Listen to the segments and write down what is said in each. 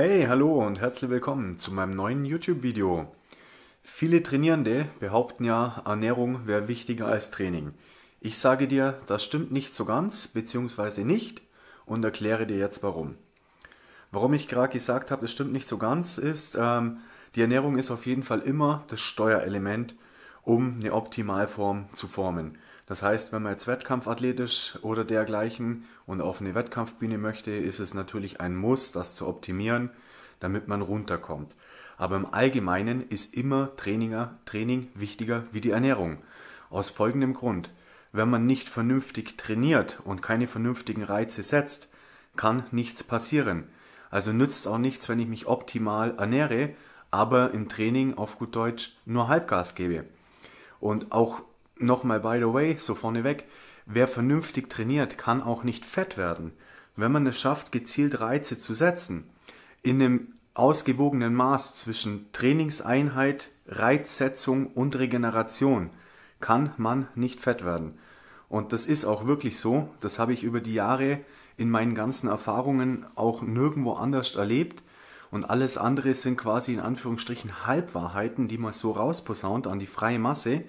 Hey, hallo und herzlich willkommen zu meinem neuen YouTube-Video. Viele Trainierende behaupten ja, Ernährung wäre wichtiger als Training. Ich sage dir, das stimmt nicht so ganz, beziehungsweise nicht, und erkläre dir jetzt warum. Warum ich gerade gesagt habe, es stimmt nicht so ganz, ist, ähm, die Ernährung ist auf jeden Fall immer das Steuerelement, um eine Optimalform zu formen. Das heißt, wenn man jetzt wettkampfathletisch oder dergleichen und auf eine Wettkampfbühne möchte, ist es natürlich ein Muss, das zu optimieren, damit man runterkommt. Aber im Allgemeinen ist immer Traininger, Training wichtiger wie die Ernährung. Aus folgendem Grund. Wenn man nicht vernünftig trainiert und keine vernünftigen Reize setzt, kann nichts passieren. Also nützt auch nichts, wenn ich mich optimal ernähre, aber im Training auf gut Deutsch nur Halbgas gebe. Und auch Nochmal, by the way, so vorneweg, wer vernünftig trainiert, kann auch nicht fett werden. Wenn man es schafft, gezielt Reize zu setzen, in einem ausgewogenen Maß zwischen Trainingseinheit, Reizsetzung und Regeneration, kann man nicht fett werden. Und das ist auch wirklich so, das habe ich über die Jahre in meinen ganzen Erfahrungen auch nirgendwo anders erlebt. Und alles andere sind quasi in Anführungsstrichen Halbwahrheiten, die man so rausposaunt an die freie Masse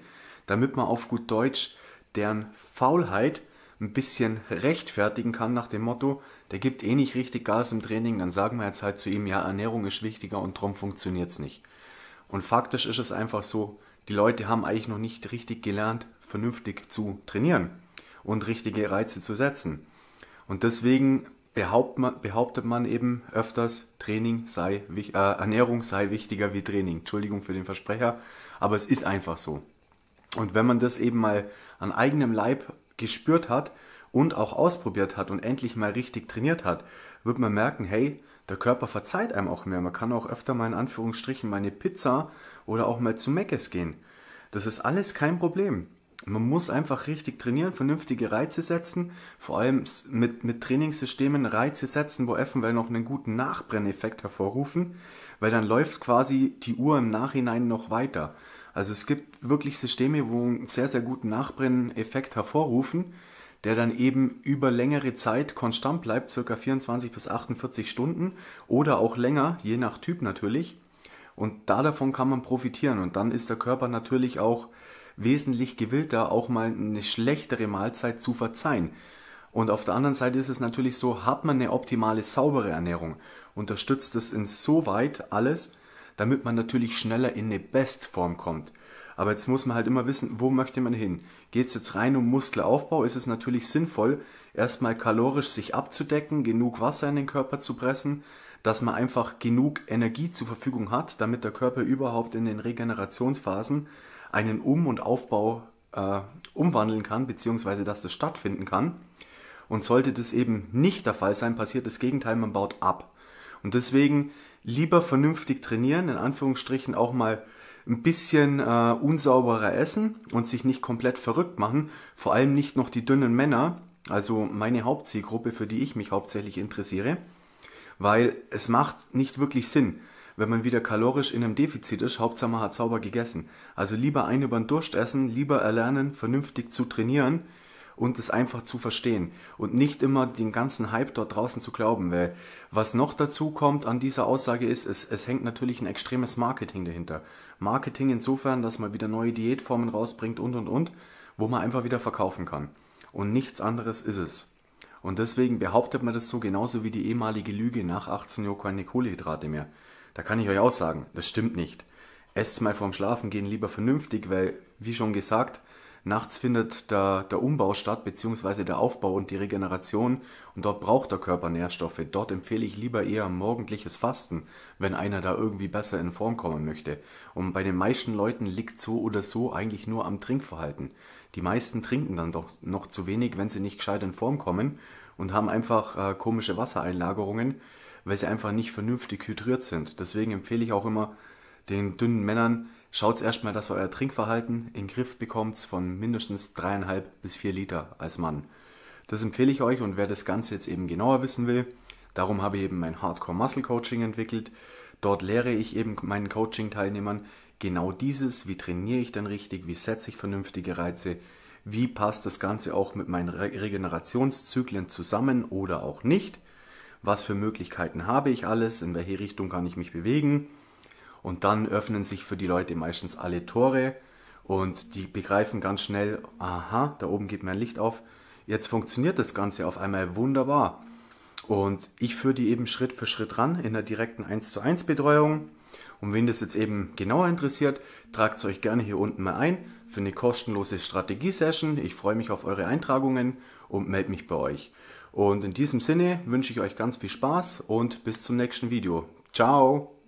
damit man auf gut Deutsch deren Faulheit ein bisschen rechtfertigen kann nach dem Motto, der gibt eh nicht richtig Gas im Training, dann sagen wir jetzt halt zu ihm, ja, Ernährung ist wichtiger und drum es nicht. Und faktisch ist es einfach so, die Leute haben eigentlich noch nicht richtig gelernt, vernünftig zu trainieren und richtige Reize zu setzen. Und deswegen behauptet man, behauptet man eben öfters, Training sei, äh, Ernährung sei wichtiger wie Training. Entschuldigung für den Versprecher, aber es ist einfach so. Und wenn man das eben mal an eigenem Leib gespürt hat und auch ausprobiert hat und endlich mal richtig trainiert hat, wird man merken, hey, der Körper verzeiht einem auch mehr. Man kann auch öfter mal in Anführungsstrichen meine Pizza oder auch mal zu Meckes gehen. Das ist alles kein Problem. Man muss einfach richtig trainieren, vernünftige Reize setzen, vor allem mit, mit Trainingssystemen Reize setzen, wo eventuell noch einen guten Nachbrenneffekt hervorrufen, weil dann läuft quasi die Uhr im Nachhinein noch weiter. Also es gibt wirklich Systeme, wo einen sehr, sehr guten Nachbrenneffekt hervorrufen, der dann eben über längere Zeit konstant bleibt, circa 24 bis 48 Stunden oder auch länger, je nach Typ natürlich. Und da davon kann man profitieren und dann ist der Körper natürlich auch wesentlich gewillter, auch mal eine schlechtere Mahlzeit zu verzeihen. Und auf der anderen Seite ist es natürlich so, hat man eine optimale, saubere Ernährung, unterstützt es insoweit alles, damit man natürlich schneller in eine Bestform kommt. Aber jetzt muss man halt immer wissen, wo möchte man hin? Geht es jetzt rein um Muskelaufbau, ist es natürlich sinnvoll, erstmal kalorisch sich abzudecken, genug Wasser in den Körper zu pressen, dass man einfach genug Energie zur Verfügung hat, damit der Körper überhaupt in den Regenerationsphasen einen Um- und Aufbau äh, umwandeln kann, beziehungsweise dass das stattfinden kann. Und sollte das eben nicht der Fall sein, passiert das Gegenteil, man baut ab. Und deswegen lieber vernünftig trainieren, in Anführungsstrichen auch mal ein bisschen äh, unsauberer essen und sich nicht komplett verrückt machen, vor allem nicht noch die dünnen Männer, also meine Hauptzielgruppe, für die ich mich hauptsächlich interessiere, weil es macht nicht wirklich Sinn, wenn man wieder kalorisch in einem Defizit ist, Hauptsache man hat sauber gegessen. Also lieber eine über den Durst essen, lieber erlernen, vernünftig zu trainieren, und es einfach zu verstehen und nicht immer den ganzen Hype dort draußen zu glauben, weil was noch dazu kommt an dieser Aussage ist, es, es hängt natürlich ein extremes Marketing dahinter. Marketing insofern, dass man wieder neue Diätformen rausbringt und und und, wo man einfach wieder verkaufen kann. Und nichts anderes ist es. Und deswegen behauptet man das so genauso wie die ehemalige Lüge nach 18 Jahren keine Kohlenhydrate mehr. Da kann ich euch auch sagen, das stimmt nicht. Esst mal vorm Schlafengehen lieber vernünftig, weil, wie schon gesagt, Nachts findet der, der Umbau statt, beziehungsweise der Aufbau und die Regeneration. Und dort braucht der Körper Nährstoffe. Dort empfehle ich lieber eher morgendliches Fasten, wenn einer da irgendwie besser in Form kommen möchte. Und bei den meisten Leuten liegt so oder so eigentlich nur am Trinkverhalten. Die meisten trinken dann doch noch zu wenig, wenn sie nicht gescheit in Form kommen und haben einfach äh, komische Wassereinlagerungen, weil sie einfach nicht vernünftig hydriert sind. Deswegen empfehle ich auch immer den dünnen Männern, Schaut erstmal, dass ihr euer Trinkverhalten in den Griff bekommt von mindestens dreieinhalb bis vier Liter als Mann. Das empfehle ich euch und wer das Ganze jetzt eben genauer wissen will, darum habe ich eben mein Hardcore Muscle Coaching entwickelt. Dort lehre ich eben meinen Coaching-Teilnehmern genau dieses, wie trainiere ich denn richtig, wie setze ich vernünftige Reize, wie passt das Ganze auch mit meinen Regenerationszyklen zusammen oder auch nicht, was für Möglichkeiten habe ich alles, in welche Richtung kann ich mich bewegen und dann öffnen sich für die Leute meistens alle Tore und die begreifen ganz schnell, aha, da oben geht mein Licht auf. Jetzt funktioniert das Ganze auf einmal wunderbar. Und ich führe die eben Schritt für Schritt ran in der direkten 1 zu 1 Betreuung. Und wenn das jetzt eben genauer interessiert, tragt es euch gerne hier unten mal ein für eine kostenlose Strategie-Session. Ich freue mich auf eure Eintragungen und melde mich bei euch. Und in diesem Sinne wünsche ich euch ganz viel Spaß und bis zum nächsten Video. Ciao!